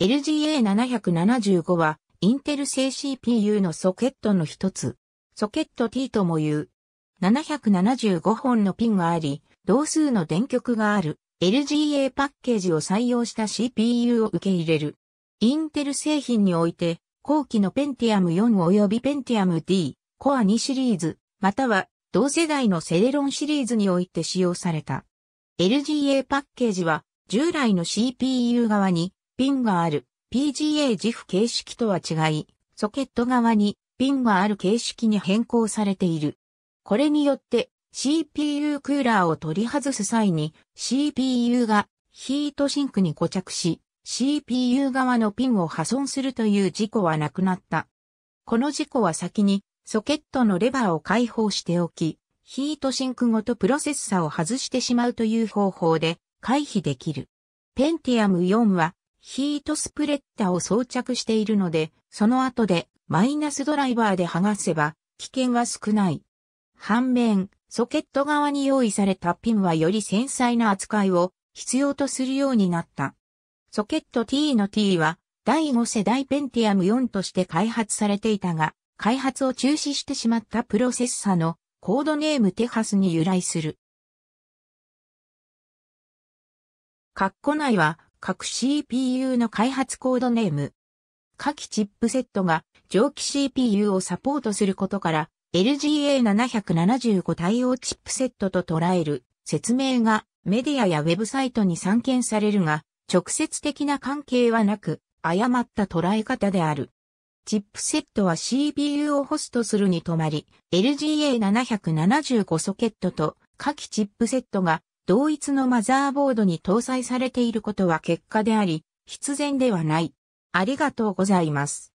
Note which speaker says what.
Speaker 1: LGA775 は、インテル製 CPU のソケットの一つ。ソケット T とも言う。775本のピンがあり、同数の電極がある LGA パッケージを採用した CPU を受け入れる。インテル製品において、後期の Pentium 4及び Pentium D、Core 2シリーズ、または同世代のセレロンシリーズにおいて使用された。LGA パッケージは、従来の CPU 側にピンがある PGA 自負形式とは違い、ソケット側にピンがある形式に変更されている。これによって CPU クーラーを取り外す際に CPU がヒートシンクに固着し CPU 側のピンを破損するという事故はなくなった。この事故は先にソケットのレバーを解放しておき、ヒートシンクごとプロセッサを外してしまうという方法で回避できる。ペンティアム4はヒートスプレッダを装着しているので、その後でマイナスドライバーで剥がせば危険は少ない。反面、ソケット側に用意されたピンはより繊細な扱いを必要とするようになった。ソケット T の T は第5世代ペンティアム4として開発されていたが、開発を中止してしまったプロセッサのコードネームテハスに由来する。ッコ内は各 CPU の開発コードネーム。下記チップセットが蒸気 CPU をサポートすることから LGA775 対応チップセットと捉える説明がメディアやウェブサイトに散見されるが直接的な関係はなく誤った捉え方である。チップセットは CPU をホストするに止まり、LGA775 ソケットと下記チップセットが同一のマザーボードに搭載されていることは結果であり、必然ではない。ありがとうございます。